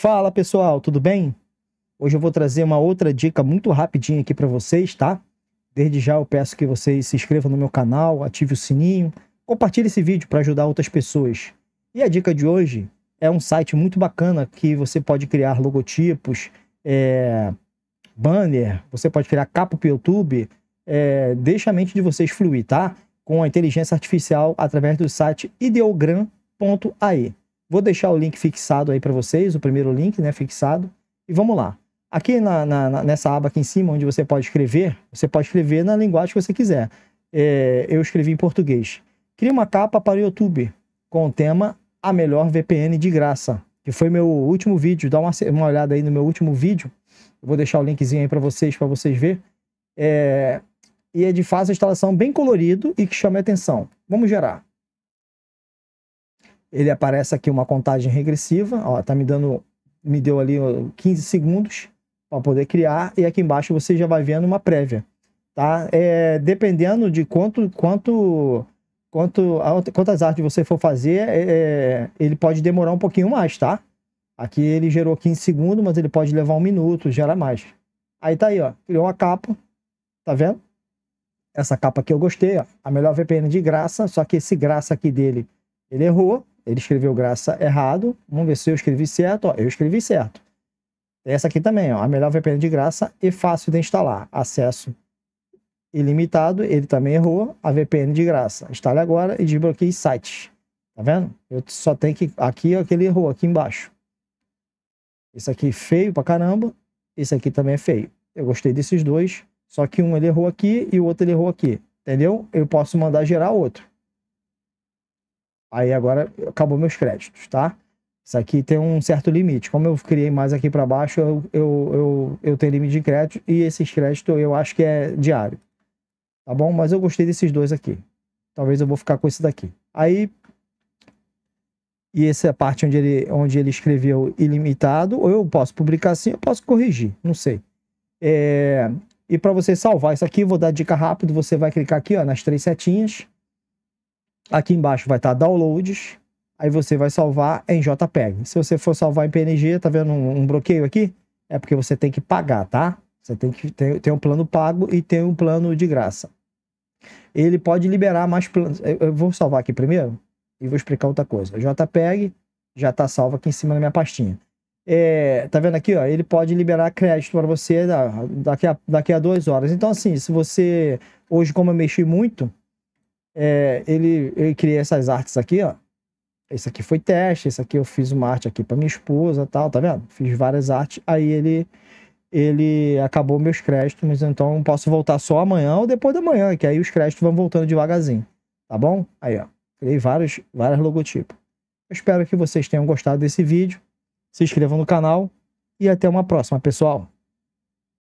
Fala pessoal, tudo bem? Hoje eu vou trazer uma outra dica muito rapidinha aqui para vocês, tá? Desde já eu peço que vocês se inscrevam no meu canal, ative o sininho, compartilhe esse vídeo para ajudar outras pessoas. E a dica de hoje é um site muito bacana que você pode criar logotipos, é, banner, você pode criar capa para o YouTube. É, deixa a mente de vocês fluir, tá? Com a inteligência artificial através do site ideogram.ai. Vou deixar o link fixado aí para vocês, o primeiro link, né, fixado. E vamos lá. Aqui na, na, nessa aba aqui em cima, onde você pode escrever, você pode escrever na linguagem que você quiser. É, eu escrevi em português. Cria uma capa para o YouTube com o tema A Melhor VPN de Graça, que foi meu último vídeo. Dá uma, uma olhada aí no meu último vídeo. Eu vou deixar o linkzinho aí para vocês, para vocês ver. É, e é de fácil instalação, bem colorido e que chame a atenção. Vamos gerar ele aparece aqui uma contagem regressiva, ó, tá me dando, me deu ali 15 segundos para poder criar, e aqui embaixo você já vai vendo uma prévia, tá? É, dependendo de quanto, quanto, quanto, quantas artes você for fazer, é, é, ele pode demorar um pouquinho mais, tá? Aqui ele gerou 15 segundos, mas ele pode levar um minuto, gera mais. Aí tá aí, ó, criou uma capa, tá vendo? Essa capa aqui eu gostei, ó, a melhor VPN de graça, só que esse graça aqui dele, ele errou, ele escreveu graça errado. Vamos ver se eu escrevi certo. Ó, eu escrevi certo. Essa aqui também, ó, a melhor VPN de graça e fácil de instalar. Acesso ilimitado, ele também errou. A VPN de graça. Instale agora e desbloqueie site. Tá vendo? Eu só tenho que. Aqui, ó, que ele errou, aqui embaixo. Esse aqui feio pra caramba. Esse aqui também é feio. Eu gostei desses dois. Só que um ele errou aqui e o outro ele errou aqui. Entendeu? Eu posso mandar gerar outro. Aí agora acabou meus créditos, tá? Isso aqui tem um certo limite. Como eu criei mais aqui para baixo, eu, eu, eu, eu, tenho limite de crédito e esses créditos eu acho que é diário. Tá bom? Mas eu gostei desses dois aqui. Talvez eu vou ficar com esse daqui. Aí. E essa é a parte onde ele, onde ele escreveu ilimitado, ou eu posso publicar assim, eu posso corrigir, não sei. É... E para você salvar isso aqui, vou dar dica rápido, você vai clicar aqui ó, nas três setinhas Aqui embaixo vai estar tá downloads. Aí você vai salvar em JPEG. Se você for salvar em PNG, tá vendo um, um bloqueio aqui? É porque você tem que pagar, tá? Você tem que tem, um plano pago e tem um plano de graça. Ele pode liberar mais planos. Eu, eu vou salvar aqui primeiro e vou explicar outra coisa. JPEG já tá salvo aqui em cima na minha pastinha. É, tá vendo aqui, ó? Ele pode liberar crédito para você daqui a, daqui a duas horas. Então, assim, se você hoje, como eu mexi muito, é, ele, eu criei essas artes aqui, ó. Esse aqui foi teste, esse aqui eu fiz uma arte aqui para minha esposa tal, tá vendo? Fiz várias artes, aí ele ele acabou meus créditos, mas então posso voltar só amanhã ou depois da manhã, que aí os créditos vão voltando devagarzinho, tá bom? Aí, ó, criei vários, vários logotipos. Eu espero que vocês tenham gostado desse vídeo, se inscrevam no canal e até uma próxima, pessoal!